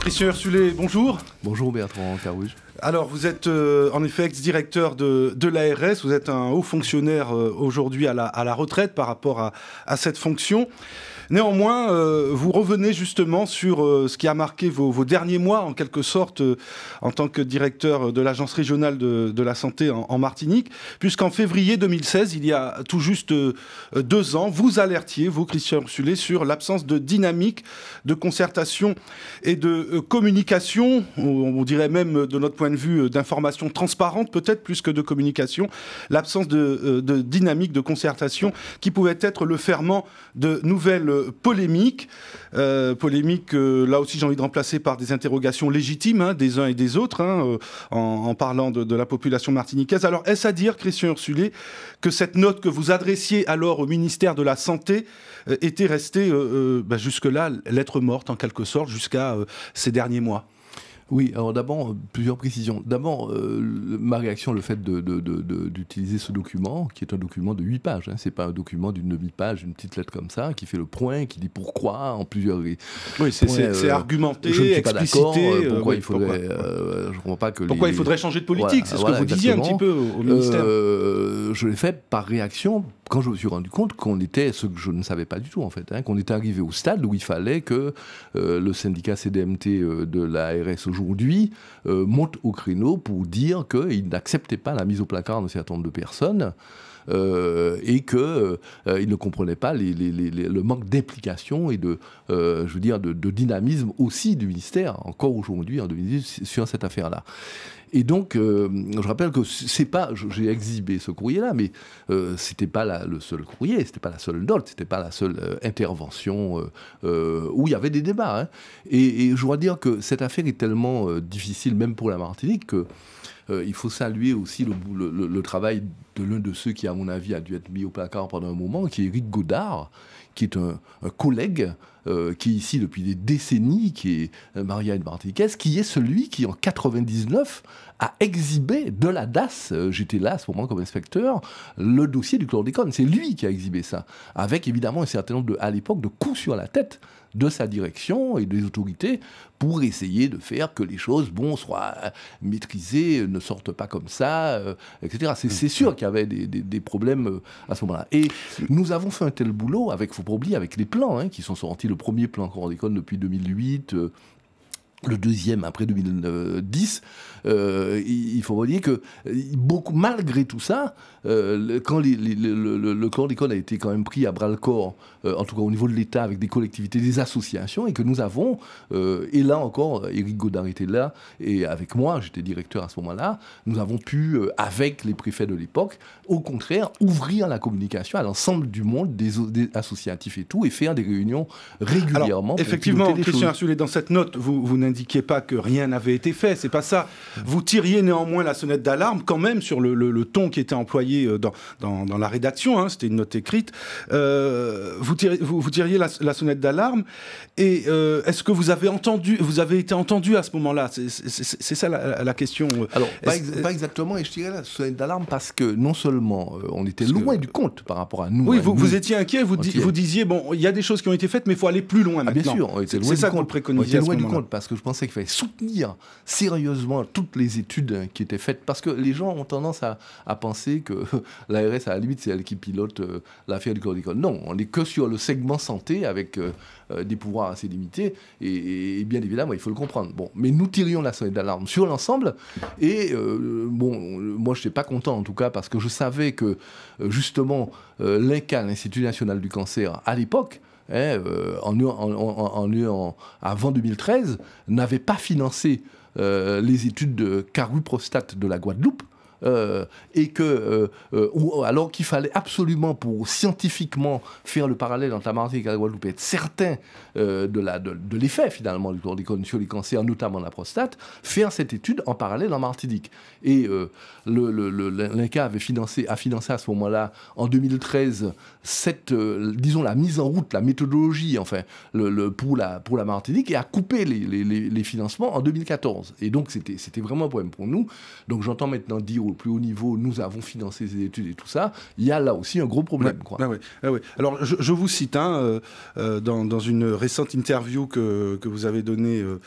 Christian Ursulet, bonjour. Bonjour Bertrand Carouge. Alors, vous êtes euh, en effet ex-directeur de, l'ARS, vous êtes un haut fonctionnaire euh, aujourd'hui à la, retraite par rapport à cette fonction. Néanmoins, euh, vous revenez justement sur euh, ce qui a marqué vos, derniers mois, en quelque sorte, euh, en tant que directeur de l'Agence régionale de, la santé en, Martinique, puisqu'en février 2016, il y a tout juste deux ans, vous alertiez, vous, Christian Ursulé, sur l'absence de dynamique, de concertation et de communication, on, dirait même, de notre point de vue, d'information transparente, peut-être plus que de communication, l'absence de dynamique, de concertation, qui pouvait être le ferment de nouvelles polémique. Euh, polémique, euh, là aussi j'ai envie de remplacer par des interrogations légitimes hein, des uns et des autres, hein, euh, en, parlant de, la population martiniquaise. Alors est-ce à dire, Christian Ursulé, que cette note que vous adressiez alors au ministère de la Santé était restée bah, jusque-là lettre morte en quelque sorte jusqu'à ces derniers mois oui, alors d'abord, euh, plusieurs précisions. D'abord, euh, ma réaction, le fait d'utiliser ce document, qui est un document de 8 pages, hein. c'est pas un document d'une demi-page, une petite lettre comme ça, qui fait le point, qui dit pourquoi, en plusieurs... Oui, c'est euh, argumenté, je ne suis pourquoi il faudrait... je pas que pourquoi il faudrait changer de politique, c'est ce que vous disiez un petit peu au ministère. je l'ai fait par réaction, quand je me suis rendu compte qu'on était, ce que je ne savais pas du tout en fait, hein, qu'on était arrivé au stade où il fallait que euh, le syndicat CDMT euh, de l'ARS aujourd'hui euh, monte au créneau pour dire qu'il n'acceptait pas la mise au placard d'un certain nombre de personnes. Euh, et que euh, il ne comprenait pas les, le manque d'implication et de, euh, je veux dire, de, dynamisme aussi du ministère, encore aujourd'hui en hein, 2018, sur cette affaire-là. Et donc, je rappelle que c'est pas, j'ai exhibé ce courrier-là, mais c'était pas la, le seul courrier, c'était pas la seule note, c'était pas la seule intervention où il y avait des débats. Hein. Et, et, je dois dire que cette affaire est tellement difficile, même pour la Martinique, que euh, il faut saluer aussi le, travail de l'un de ceux qui, à mon avis, a dû être mis au placard pendant un moment, qui est Eric Godard, qui est un, collègue euh, qui est ici depuis des décennies, qui est euh, Marianne Martinquez, qui est celui qui, en 99, a exhibé de la DAS, j'étais là à ce moment comme inspecteur, le dossier du chlordécone. C'est lui qui a exhibé ça, avec évidemment un certain nombre, de, à l'époque, de coups sur la tête de sa direction et des autorités pour essayer de faire que les choses, bon, soient euh, maîtrisées, ne sortent pas comme ça, euh, etc. C'est sûr qu'il y avait des, problèmes euh, à ce moment-là. Et nous avons fait un tel boulot avec, faut pas avec les plans, hein, qui sont sortis, le premier plan Chlordécone depuis 2008, le deuxième après 2010, euh, il faut dire que beaucoup, malgré tout ça, euh, quand le, corps d'école a été quand même pris à bras le corps, euh, en tout cas au niveau de l'État, avec des collectivités, des associations, et que nous avons, et là encore, Éric Godard était là, et avec moi, j'étais directeur à ce moment-là, nous avons pu, avec les préfets de l'époque, au contraire, ouvrir la communication à l'ensemble du monde, des, associatifs et tout, et faire des réunions régulièrement. effectivement, Christian dans cette note, vous, vous n'indiquait pas que rien n'avait été fait, c'est pas ça. Vous tiriez néanmoins la sonnette d'alarme quand même sur le, ton qui était employé euh, dans, dans, la rédaction, hein, c'était une note écrite. Euh, vous, tiriez, vous, la, sonnette d'alarme et euh, est-ce que vous avez entendu, vous avez été entendu à ce moment-là C'est ça la, question. Alors, pas, exactement, et je tirais la sonnette d'alarme parce que non seulement on était loin du compte par rapport à nous. Oui, vous, vous, étiez inquiet, vous, vous disiez, bon, il y a des choses qui ont été faites, mais il faut aller plus loin ah, maintenant. bien sûr, on ça qu'on le était loin du compte parce que je pensais qu'il fallait soutenir sérieusement toutes les études qui étaient faites, parce que les gens ont tendance à, à penser que l'ARS, à la limite, c'est elle qui pilote euh, l'affaire du chlordécone. Non, on n'est que sur le segment santé avec euh, euh, des pouvoirs assez limités, et, bien évidemment, il faut le comprendre. Bon, mais nous tirions la sonnette d'alarme sur l'ensemble, et bon, moi, je n'étais pas content en tout cas, parce que je savais que justement, l'INCA, l'Institut national du cancer, à l'époque, eh, euh, en, en, en, avant 2013, n'avait pas financé euh, les études de carou Prostate de la Guadeloupe, euh, et que euh, euh, alors qu'il fallait absolument pour scientifiquement faire le parallèle entre la Martinique et la Guadeloupe être certain de, la, de, l'effet finalement du chlordécone sur les cancers, notamment la prostate, faire cette étude en parallèle en Martinique. Et le, l'INCA avait financé, a financé à ce moment-là, en 2013, cette, disons, la mise en route, la méthodologie, enfin, le, pour, la, pour la Martinique, et a coupé les, financements en 2014. Et donc, c'était, c'était vraiment un problème pour nous. Donc, j'entends maintenant dire plus haut niveau, nous avons financé ces études et tout ça, il y a là aussi un gros problème. quoi. Ah ah Alors, je, vous cite hein, euh, euh, dans, une récente interview que, vous avez donnée. Euh,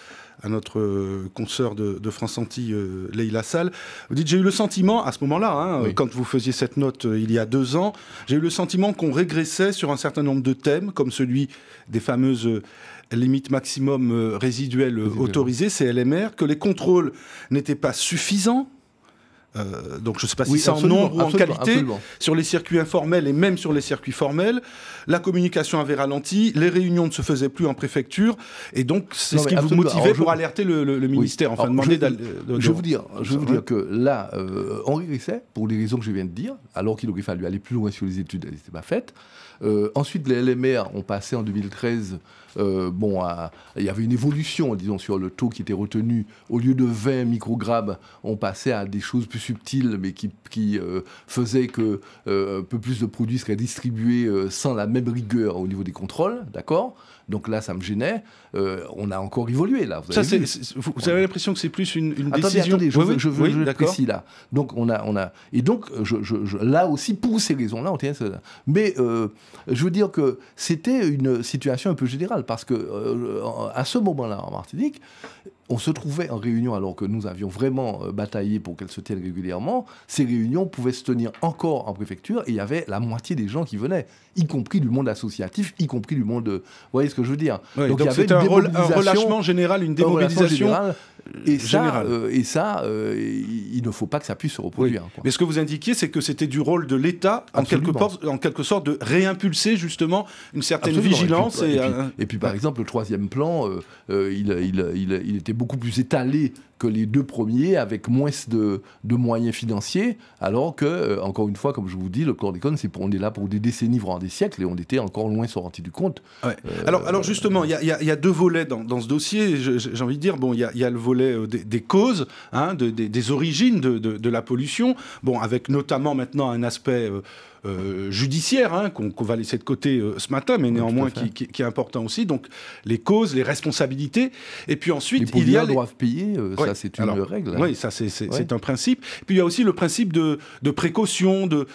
à notre consoeur de, France Antilles, Leïla Salle. Vous dites, j'ai eu le sentiment, à ce moment-là, hein, quand vous faisiez cette note il y a deux ans, j'ai eu le sentiment qu'on régressait sur un certain nombre de thèmes, comme celui des fameuses limites maximum résiduelles autorisées, CLMR, que les contrôles n'étaient pas suffisants euh, donc je ne sais pas si c'est en nombre ou en qualité, sur les circuits informels et même sur les circuits formels. La communication avait ralenti, les réunions ne se faisaient plus en préfecture, et donc c'est ce qui vous motivait pour alerter le, ministère, enfin demander je, vais vous dire, je vous dire que là, euh, Henri Risset, pour les raisons que je viens de dire, alors qu'il aurait fallu aller plus loin sur les études, elles n'étaient pas faites. Euh, ensuite, les LMR ont passé en 2013, bon, il y avait une évolution, disons, sur le taux qui était retenu. Au lieu de 20 microgrammes, on passait à des choses plus subtil, mais qui, euh, faisait que euh, un peu plus de produits seraient distribués euh, sans la même rigueur au niveau des contrôles, d'accord donc là, ça me gênait. on a encore évolué là. Vous avez, l'impression que c'est plus une, une décision. Attendez, je, veux, là. Donc on a, on a, et donc là aussi pour ces raisons-là, on tient. ça. Mais je veux dire que c'était une situation un peu générale parce que à ce moment-là en Martinique, on se trouvait en réunion alors que nous avions vraiment euh, bataillé pour qu'elle se tienne régulièrement. Ces réunions pouvaient se tenir encore en préfecture et il y avait la moitié des gens qui venaient, y compris du monde associatif, y compris du monde. Euh, vous voyez ce que je veux dire Donc, il y avait un, relâchement général, une démobilisation et Ça, euh, et ça, euh, il ne faut pas que ça puisse se reproduire. Mais ce que vous indiquiez, c'est que c'était du rôle de l'État, en, quelque sorte, de réimpulser justement une certaine vigilance. Euh, et puis, par exemple, le troisième plan, il, était beaucoup plus étalé que les deux premiers avec moins de, de moyens financiers, alors que, euh, encore une fois, comme je vous dis, le chlordécone, c'est on est là pour des décennies, voire des siècles, et on était encore loin s'en du compte. Euh, alors, alors justement, il y, y, a deux volets dans, ce dossier, j'ai envie de dire, bon, il y, y a, le volet euh, des, causes, hein, de, des, origines de, de, de, la pollution, bon, avec notamment maintenant un aspect... Euh, judiciaire, hein, qu'on va laisser de côté euh, ce matin, mais néanmoins qui, est important aussi. Donc les causes, les responsabilités. Et puis ensuite, il y a. Les doivent payer, euh, hein. ça c'est une règle. Oui, ça c'est un principe. puis il y a aussi le principe de, précaution, de,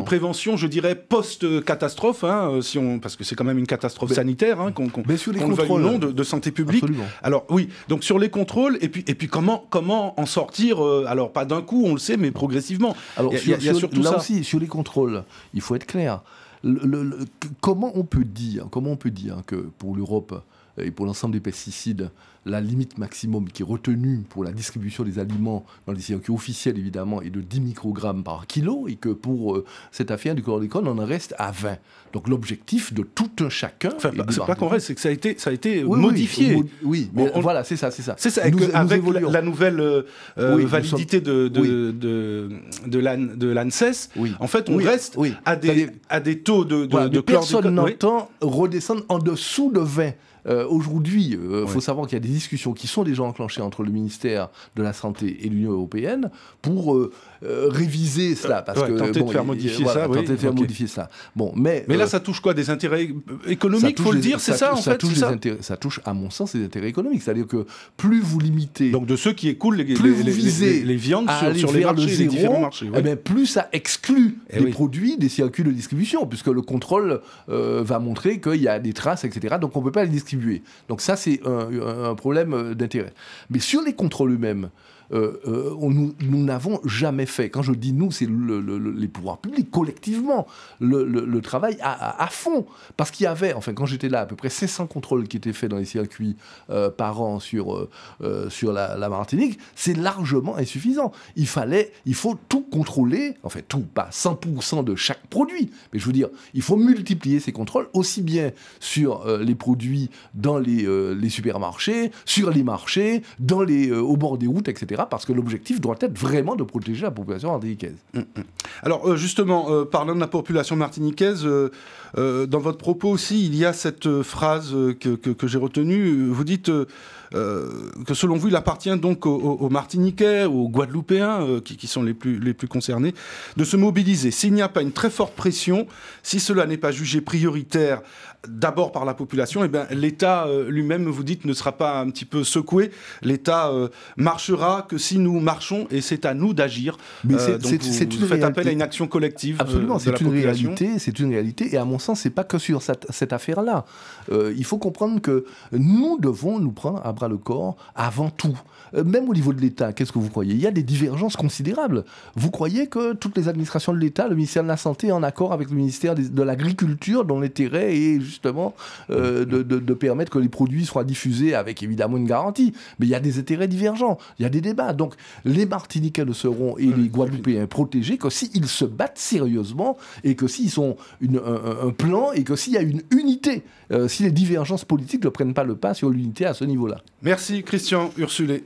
prévention, je dirais, post-catastrophe, hein, si on, parce que c'est quand même une catastrophe sanitaire, qu'on qu qu long de, santé publique. Alors oui, donc sur les contrôles, et puis, et puis comment, comment en sortir Alors pas d'un coup, on le sait, mais progressivement. Alors il y a, surtout là ça. aussi, sur les contrôles, il faut être clair. comment on peut dire, comment on peut dire que pour l'Europe et pour l'ensemble des pesticides, la limite maximum qui est retenue pour la distribution des aliments dans les circuits officiels, évidemment, est de 10 microgrammes par kilo et que pour cet euh, cette affaire du chlordécone, on en reste à 20. Donc l'objectif de tout un chacun. Enfin, c'est pas qu'on reste, c'est que ça a été, ça a été modifié. Oui, oui mais voilà, c'est ça, c'est ça. C'est ça, avec, la, nouvelle euh, validité de, de, de, l'ANSES, en fait, on reste à, des, à des taux de, de, de Personne n'entend redescendre en dessous de 20. Euh, aujourd'hui, il euh, faut savoir qu'il y a des discussions qui sont déjà enclenchées entre le ministère de la Santé et l'Union européenne pour euh, réviser cela. Parce que, tenter de faire modifier ça. de modifier ça. Bon, mais, mais là, ça touche quoi Des intérêts économiques, il faut le dire, c'est ça, en ça fait touche ça. touche, à mon sens, des intérêts économiques. C'est-à-dire que plus vous limitez... Donc de ceux qui écoulent les, les, viandes sur, les, marchés, différents marchés. Eh ben, plus ça exclut eh les produits des circuits de distribution, puisque le contrôle va montrer qu'il y a des traces, etc. Donc on ne peut pas les distribuer donc ça, c'est un, problème d'intérêt. Mais sur les contrôles eux-mêmes, euh, euh, on, nous n'avons jamais fait. Quand je dis nous, c'est les pouvoirs publics, collectivement, le, travail à, fond. Parce qu'il y avait, enfin, quand j'étais là, à peu près 600 contrôles qui étaient faits dans les circuits euh, par an sur, sur la, Martinique. C'est largement insuffisant. Il fallait, il faut tout contrôler, enfin, tout, pas 100% de chaque produit, mais je veux dire, il faut multiplier ces contrôles aussi bien sur les produits dans les, les supermarchés, sur les marchés, dans les, au bord des routes, etc parce que l'objectif doit être vraiment de protéger la population martiniquaise. Mm, mm. Alors euh, justement, euh, parlant de la population martiniquaise, euh, dans votre propos aussi, il y a cette phrase que, que j'ai retenue. Vous dites euh, que selon vous, il appartient donc aux, Martiniquais, aux Guadeloupéens, euh, qui, sont les plus, les plus concernés, de se mobiliser. S'il n'y a pas une très forte pression, si cela n'est pas jugé prioritaire d'abord par la population, et eh bien, l'État euh, lui-même, vous dites, ne sera pas un petit peu secoué. L'État marchera que si nous marchons, et c'est à nous d'agir. donc vous, faites appel à une action collective. Absolument, c'est une réalité, c'est une réalité. Et à mon sens, c'est pas que sur cette, cette affaire-là. il faut comprendre que nous devons nous prendre à le corps avant tout. Euh, même au niveau de l'État, qu'est-ce que vous croyez Il y a des divergences considérables. Vous croyez que toutes les administrations de l'État, le ministère de la Santé, est en accord avec le ministère de l'Agriculture, dont l'intérêt est justement euh, de, permettre que les produits soient diffusés avec évidemment une garantie. Mais il y a des intérêts divergents, il y a des débats. Donc les Martiniquais ne seront et les Guadeloupéens protégés que s'ils se battent sérieusement et que s'ils ont une, un, plan et que s'il y a une unité, euh, si les divergences politiques ne prennent pas le pas sur l'unité à ce niveau-là. Merci Christian Ursulé.